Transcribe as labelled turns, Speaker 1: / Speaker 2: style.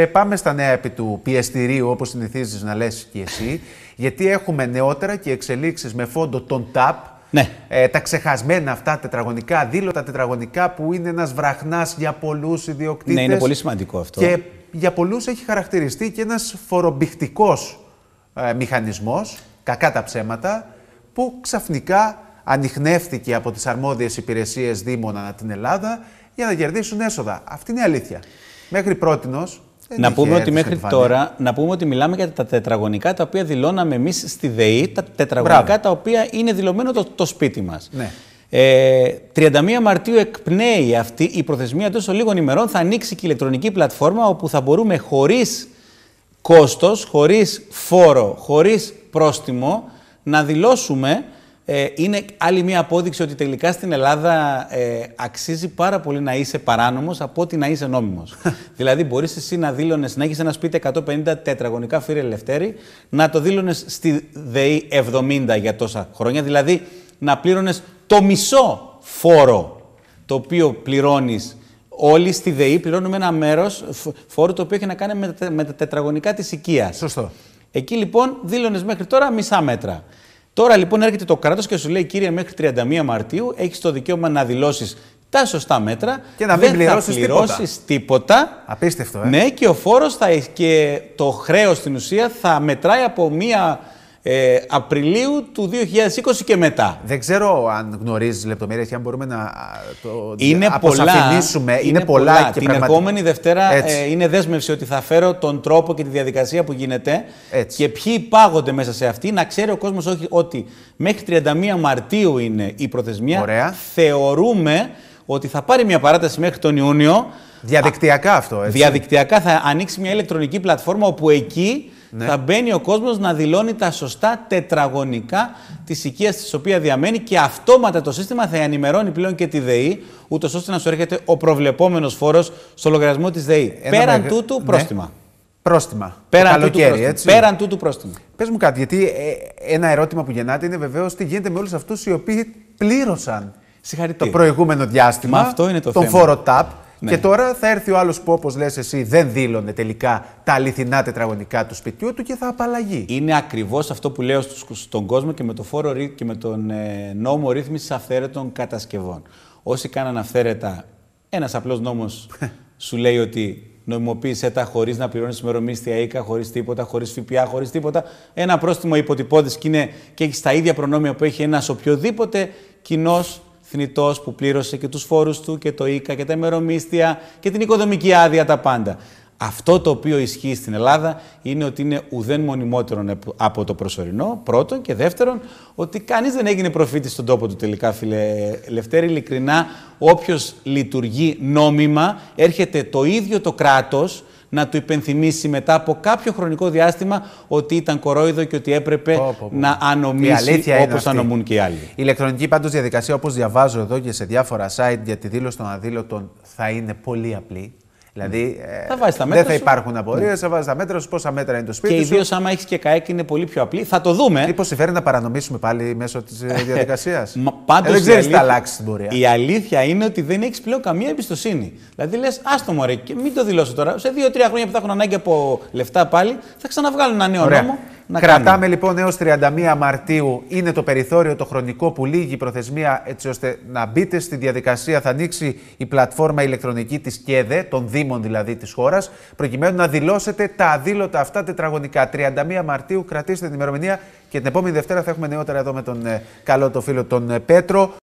Speaker 1: Ε, πάμε στα νέα επί του πιεστηρίου, όπως συνηθίζεις να λες και εσύ, γιατί έχουμε νεότερα και εξελίξεις με φόντο τον ΤΑΠ, ναι. Ε, τα ξεχασμένα αυτά τετραγωνικά, δήλωτα τετραγωνικά που είναι ένας βραχνάς για πολλούς ιδιοκτήτες. Ναι, είναι πολύ
Speaker 2: σημαντικό αυτό. Και
Speaker 1: για πολλούς έχει χαρακτηριστεί και ένας φορομπηχτικός ε, μηχανισμός, κακά τα ψέματα, που ξαφνικά ανοιχνεύτηκε από τις αρμόδιες υπηρεσίες δήμων ανά την Ελλάδα για να κερδίσουν έσοδα. Αυτή είναι η αλήθεια. Μέχρι πρότινος να πούμε ότι μέχρι τώρα,
Speaker 2: να πούμε ότι μιλάμε για τα τετραγωνικά τα οποία δηλώναμε εμείς στη ΔΕΗ, τα τετραγωνικά τα οποία είναι δηλωμένο το, το σπίτι μας. Ναι. Ε, 31 Μαρτίου εκπνέει αυτή η προθεσμία τόσο λίγων ημερών. Θα ανοίξει και η ηλεκτρονική πλατφόρμα όπου θα μπορούμε χωρίς κόστος, χωρίς φόρο, χωρίς πρόστιμο να δηλώσουμε ε, είναι άλλη μία απόδειξη ότι τελικά στην Ελλάδα ε, αξίζει πάρα πολύ να είσαι παράνομος από ότι να είσαι νόμιμος. δηλαδή μπορείς εσύ να δήλωνες, να έχεις ένα σπίτι 150 τετραγωνικά φύρε Λευτέρη, να το δήλωνες στη ΔΕΗ 70 για τόσα χρόνια, δηλαδή να πλήρωνες το μισό φόρο το οποίο πληρώνεις όλοι στη ΔΕΗ πληρώνουμε ένα μέρος φόρου το οποίο έχει να κάνει με τα τετραγωνικά της οικίας. Σωστό. Εκεί λοιπόν δήλωνες μέχρι τώρα μισά μέτρα. Τώρα λοιπόν έρχεται το κράτος και σου λέει: Κύριε, μέχρι 31 Μαρτίου έχεις το δικαίωμα να δηλώσεις τα σωστά μέτρα. Και να μην πληρώσεις τίποτα. τίποτα. Απίστευτο, ε. Ναι, και ο φόρος και το χρέος στην ουσία θα μετράει από μία ε, Απριλίου του 2020 και μετά. Δεν ξέρω αν γνωρίζεις λεπτομέρειες και αν μπορούμε να
Speaker 1: το είναι Πολλά, είναι, είναι πολλά, Την επόμενη
Speaker 2: Δευτέρα ε, είναι δέσμευση ότι θα φέρω τον τρόπο και τη διαδικασία που γίνεται και ποιοι υπάγονται μέσα σε αυτή. Να ξέρει ο κόσμος ότι μέχρι 31 Μαρτίου είναι η προθεσμία. Ωραία. Θεωρούμε ότι θα πάρει μια παράταση μέχρι τον Ιούνιο. Διαδικτυακά αυτό, έτσι. Διαδικτυακά θα ανοίξει μια ηλεκτρονική πλατφόρμα όπου εκεί ναι. θα μπαίνει ο κόσμος να δηλώνει τα σωστά τετραγωνικά της οικίας της οποία διαμένει και αυτόματα το σύστημα θα ενημερώνει πλέον και τη ΔΕΗ, ούτως ώστε να σου έρχεται ο προβλεπόμενος φόρος στο λογαριασμό της ΔΕΗ. Ένα Πέραν ναι. τούτου, πρόστιμα. Ναι.
Speaker 1: Πρόστιμα. Πέραν, το καλοκαίρι, τούτου, έτσι. πέραν
Speaker 2: τούτου πρόστιμα. Πες μου κάτι, γιατί ε, ένα
Speaker 1: ερώτημα που γεννάται είναι βεβαίως τι γίνεται με όλους αυτούς οι οποίοι πλήρωσαν το προηγούμενο διάστημα αυτό είναι το τον θέμα. φόρο TAP και ναι. τώρα θα έρθει ο άλλος που, όπως λες εσύ, δεν δήλωνε
Speaker 2: τελικά τα αληθινά τετραγωνικά του σπιτιού του και θα απαλλαγεί. Είναι ακριβώς αυτό που λέω στον κόσμο και με, το φόρο, και με τον ε, νόμο ρύθμισης αυθαίρετων κατασκευών. Όσοι κάναν αυθαίρετα, ένας απλός νόμος σου λέει ότι νομιμοποίησέ τα χωρίς να πληρώνεις ημερομίσθια οίκα, χωρίς τίποτα, χωρίς ΦΠΑ, χωρίς τίποτα. Ένα πρόστιμο υποτυπώδης και, είναι, και έχεις τα ίδια προνόμια που έχει ένας οποιοδήποτε κοινός θνητός που πλήρωσε και τους φόρους του και το ΙΚΑ και τα ημερομίσθια και την οικοδομική άδεια, τα πάντα. Αυτό το οποίο ισχύει στην Ελλάδα είναι ότι είναι ουδέν μονιμότερο από το προσωρινό, πρώτον. Και δεύτερον, ότι κανείς δεν έγινε προφήτης στον τόπο του τελικά, φίλε Λευτέρη. Ειλικρινά, οποίο λειτουργεί νόμιμα, έρχεται το ίδιο το κράτος να του υπενθυμίσει μετά από κάποιο χρονικό διάστημα ότι ήταν κορόιδο και ότι έπρεπε πω, πω, πω. να ανομίσει όπω ανομούν και οι άλλοι. Η
Speaker 1: ηλεκτρονική πάντως διαδικασία, όπως διαβάζω εδώ και σε διάφορα site για τη δήλωση των αδήλωτων, θα είναι πολύ απλή. Δηλαδή ε, θα δεν θα υπάρχουν απορίες, ναι. θα βάζεις τα μέτρα σου, πόσα μέτρα είναι το σπίτι. Και ιδίω
Speaker 2: άμα έχεις και καέκ είναι πολύ πιο απλή. Θα το δούμε. Τι συμφέρει να παρανομήσουμε πάλι μέσω της ε, ε, διαδικασίας. Πάντω δεν ξέρει τι θα αλλάξει την πορεία. Η αλήθεια είναι ότι δεν έχεις πλέον καμία εμπιστοσύνη. Δηλαδή λες, άστο μωρέ, και μην το δηλώσω τώρα. Σε δύο-τρία χρόνια που θα έχουν ανάγκη από λεφτά πάλι, θα ξαναβγάλουν ένα νέο νόμο Κρατάμε λοιπόν έως 31
Speaker 1: Μαρτίου είναι το περιθώριο το χρονικό που λύγει η προθεσμία έτσι ώστε να μπείτε στη διαδικασία. Θα ανοίξει η πλατφόρμα ηλεκτρονική της ΚΕΔΕ, των Δήμων δηλαδή της χώρας, προκειμένου να δηλώσετε τα αδήλωτα αυτά τετραγωνικά. 31 Μαρτίου κρατήστε την ημερομηνία και την επόμενη Δευτέρα θα έχουμε νεότερα εδώ με τον ε, καλό το φίλο τον ε, Πέτρο.